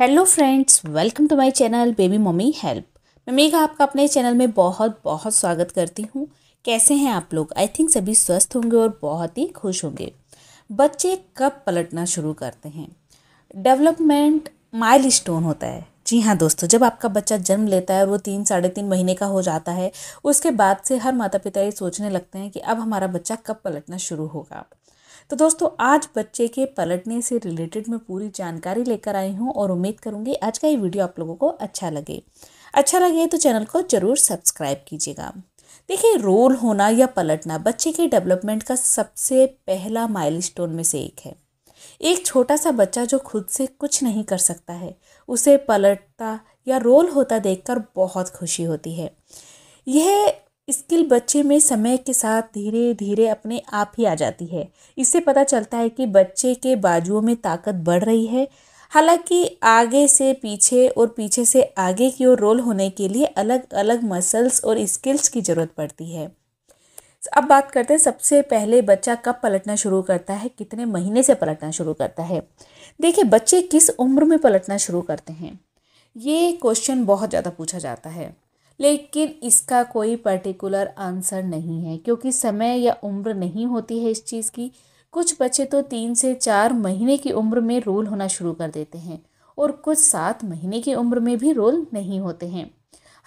hello friends welcome to my channel baby mummy help मैं मेघा आपका अपने चैनल में बहुत बहुत स्वागत करती हूँ कैसे हैं आप लोग आई थिंक सभी स्वस्थ होंगे और बहुत ही खुश होंगे बच्चे कब पलटना शुरू करते हैं डेवलपमेंट माइलस्टोन होता है जी हाँ दोस्तों जब आपका बच्चा जन्म लेता है और वो तीन साढ़े तीन महीने का हो जाता है उसके बाद से हर माता पिता ये सोचने लगते हैं कि अब हमारा बच्चा कब पलटना शुरू होगा तो दोस्तों आज बच्चे के पलटने से रिलेटेड मैं पूरी जानकारी लेकर आई हूँ और उम्मीद करूँगी आज का ये वीडियो आप लोगों को अच्छा लगे अच्छा लगे तो चैनल को ज़रूर सब्सक्राइब कीजिएगा देखिए रोल होना या पलटना बच्चे के डेवलपमेंट का सबसे पहला माइलस्टोन में से एक है एक छोटा सा बच्चा जो खुद से कुछ नहीं कर सकता है उसे पलटता या रोल होता देखकर बहुत खुशी होती है यह स्किल बच्चे में समय के साथ धीरे धीरे अपने आप ही आ जाती है इससे पता चलता है कि बच्चे के बाजुओं में ताकत बढ़ रही है हालांकि आगे से पीछे और पीछे से आगे की ओर रोल होने के लिए अलग अलग मसल्स और स्किल्स की ज़रूरत पड़ती है अब बात करते हैं सबसे पहले बच्चा कब पलटना शुरू करता है कितने महीने से पलटना शुरू करता है देखिए बच्चे किस उम्र में पलटना शुरू करते हैं ये क्वेश्चन बहुत ज़्यादा पूछा जाता है लेकिन इसका कोई पर्टिकुलर आंसर नहीं है क्योंकि समय या उम्र नहीं होती है इस चीज़ की कुछ बच्चे तो तीन से चार महीने की उम्र में रोल होना शुरू कर देते हैं और कुछ सात महीने की उम्र में भी रोल नहीं होते हैं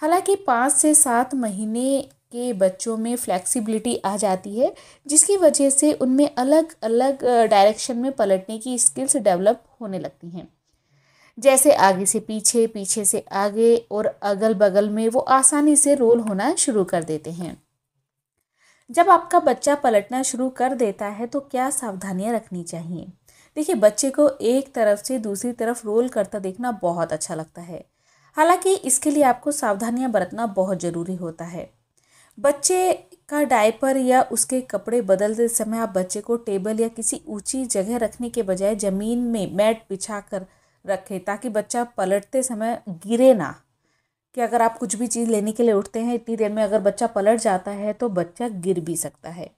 हालांकि पाँच से सात महीने के बच्चों में फ्लेक्सिबिलिटी आ जाती है जिसकी वजह से उनमें अलग अलग डायरेक्शन में पलटने की स्किल्स डेवलप होने लगती हैं जैसे आगे से पीछे पीछे से आगे और अगल बगल में वो आसानी से रोल होना शुरू कर देते हैं जब आपका बच्चा पलटना शुरू कर देता है तो क्या सावधानियां रखनी चाहिए देखिए बच्चे को एक तरफ से दूसरी तरफ रोल करता देखना बहुत अच्छा लगता है हालांकि इसके लिए आपको सावधानियां बरतना बहुत ज़रूरी होता है बच्चे का डायपर या उसके कपड़े बदलते समय आप बच्चे को टेबल या किसी ऊंची जगह रखने के बजाय ज़मीन में मैट बिछाकर रखें ताकि बच्चा पलटते समय गिरे ना कि अगर आप कुछ भी चीज़ लेने के लिए उठते हैं इतनी देर में अगर बच्चा पलट जाता है तो बच्चा गिर भी सकता है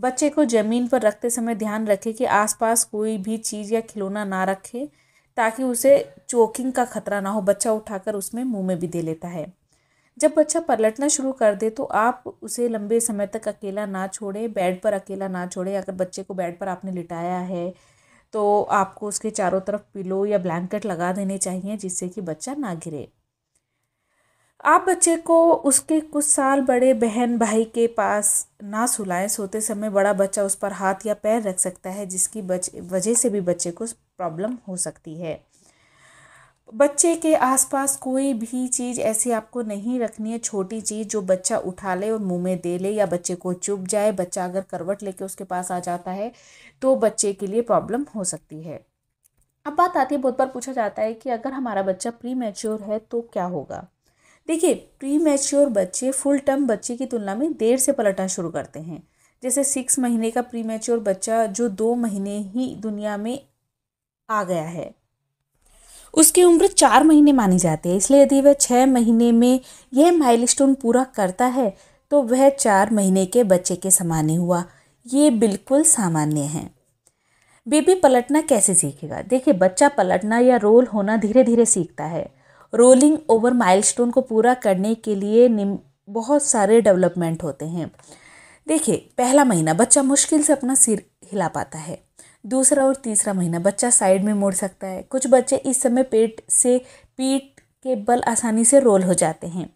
बच्चे को ज़मीन पर रखते समय ध्यान रखें कि आसपास कोई भी चीज़ या खिलौना ना रखें ताकि उसे चोकिंग का खतरा ना हो बच्चा उठाकर उसमें मुंह में भी दे लेता है जब बच्चा पलटना शुरू कर दे तो आप उसे लंबे समय तक अकेला ना छोड़ें बेड पर अकेला ना छोड़ें अगर बच्चे को बेड पर आपने लिटाया है तो आपको उसके चारों तरफ पिलो या ब्लैंकेट लगा देने चाहिए जिससे कि बच्चा ना गिरे आप बच्चे को उसके कुछ साल बड़े बहन भाई के पास ना सुलाएं सोते समय बड़ा बच्चा उस पर हाथ या पैर रख सकता है जिसकी वजह से भी बच्चे को प्रॉब्लम हो सकती है बच्चे के आसपास कोई भी चीज़ ऐसी आपको नहीं रखनी है छोटी चीज़ जो बच्चा उठा ले और मुंह में दे ले या बच्चे को चुप जाए बच्चा अगर करवट लेके उसके पास आ जाता है तो बच्चे के लिए प्रॉब्लम हो सकती है अब बात आती है बहुत बार पूछा जाता है कि अगर हमारा बच्चा प्री मैच्योर है तो क्या होगा देखिए प्री मैच्योर बच्चे फुल टर्म बच्चे की तुलना में देर से पलटना शुरू करते हैं जैसे सिक्स महीने का प्री मैच्योर बच्चा जो दो महीने ही दुनिया में आ गया है उसकी उम्र चार महीने मानी जाती है इसलिए यदि वह छः महीने में यह माइलस्टोन पूरा करता है तो वह चार महीने के बच्चे के समान ही हुआ ये बिल्कुल सामान्य है बेबी पलटना कैसे सीखेगा देखिए बच्चा पलटना या रोल होना धीरे धीरे सीखता है रोलिंग ओवर माइलस्टोन को पूरा करने के लिए बहुत सारे डेवलपमेंट होते हैं देखिए पहला महीना बच्चा मुश्किल से अपना सिर हिला पाता है दूसरा और तीसरा महीना बच्चा साइड में मुड़ सकता है कुछ बच्चे इस समय पेट से पीठ के बल आसानी से रोल हो जाते हैं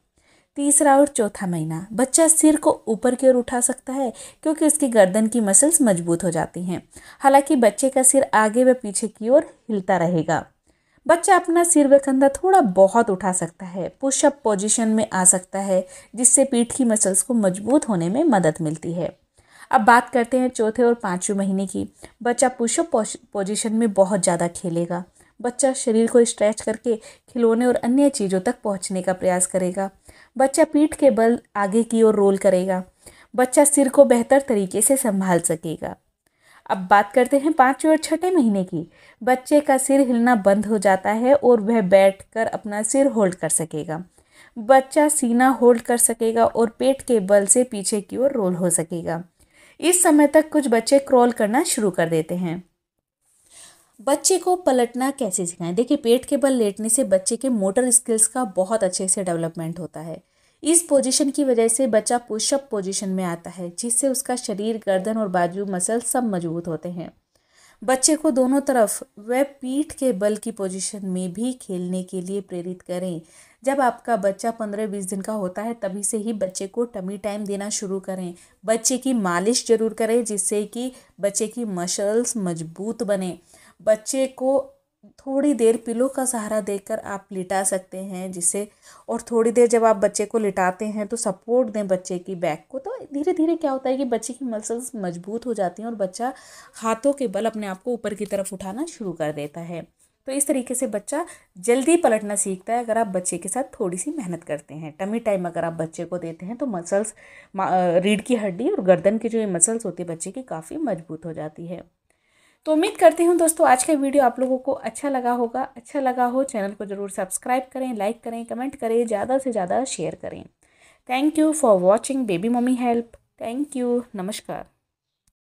तीसरा और चौथा महीना बच्चा सिर को ऊपर की ओर उठा सकता है क्योंकि उसकी गर्दन की मसल्स मजबूत हो जाती हैं हालांकि बच्चे का सिर आगे व पीछे की ओर हिलता रहेगा बच्चा अपना सिर व कंधा थोड़ा बहुत उठा सकता है पुशअप पोजीशन में आ सकता है जिससे पीठ की मसल्स को मजबूत होने में मदद मिलती है अब बात करते हैं चौथे और पाँचवें महीने की बच्चा पुशअप पोजीशन में बहुत ज़्यादा खेलेगा बच्चा शरीर को स्ट्रेच करके खिलौने और अन्य चीज़ों तक पहुंचने का प्रयास करेगा बच्चा पीठ के बल आगे की ओर रोल करेगा बच्चा सिर को बेहतर तरीके से संभाल सकेगा अब बात करते हैं पाँचवें और छठे महीने की बच्चे का सिर हिलना बंद हो जाता है और वह बैठकर अपना सिर होल्ड कर सकेगा बच्चा सीना होल्ड कर सकेगा और पेट के बल से पीछे की ओर रोल हो सकेगा इस समय तक कुछ बच्चे क्रॉल करना शुरू कर देते हैं बच्चे को पलटना कैसे सिखाएं देखिए पेट के बल लेटने से बच्चे के मोटर स्किल्स का बहुत अच्छे से डेवलपमेंट होता है इस पोजीशन की वजह से बच्चा पुशअप पोजीशन में आता है जिससे उसका शरीर गर्दन और बाजू मसल सब मजबूत होते हैं बच्चे को दोनों तरफ व पीठ के बल की पोजीशन में भी खेलने के लिए प्रेरित करें जब आपका बच्चा पंद्रह बीस दिन का होता है तभी से ही बच्चे को टमी टाइम देना शुरू करें बच्चे की मालिश जरूर करें जिससे कि बच्चे की मसल्स मजबूत बने बच्चे को थोड़ी देर पिलो का सहारा देकर आप लिटा सकते हैं जिससे और थोड़ी देर जब आप बच्चे को लिटाते हैं तो सपोर्ट दें बच्चे की बैक को तो धीरे धीरे क्या होता है कि बच्चे की मसल्स मजबूत हो जाती हैं और बच्चा हाथों के बल अपने आप को ऊपर की तरफ उठाना शुरू कर देता है तो इस तरीके से बच्चा जल्दी पलटना सीखता है अगर आप बच्चे के साथ थोड़ी सी मेहनत करते हैं टमी टाइम अगर आप बच्चे को देते हैं तो मसल्स रीढ़ की हड्डी और गर्दन के जो ये मसल्स होते हैं बच्चे की काफ़ी मजबूत हो जाती है तो उम्मीद करती हूँ दोस्तों आज का वीडियो आप लोगों को अच्छा लगा होगा अच्छा लगा हो चैनल को ज़रूर सब्सक्राइब करें लाइक करें कमेंट करें ज़्यादा से ज़्यादा शेयर करें thank you for watching baby mummy help thank you नमस्कार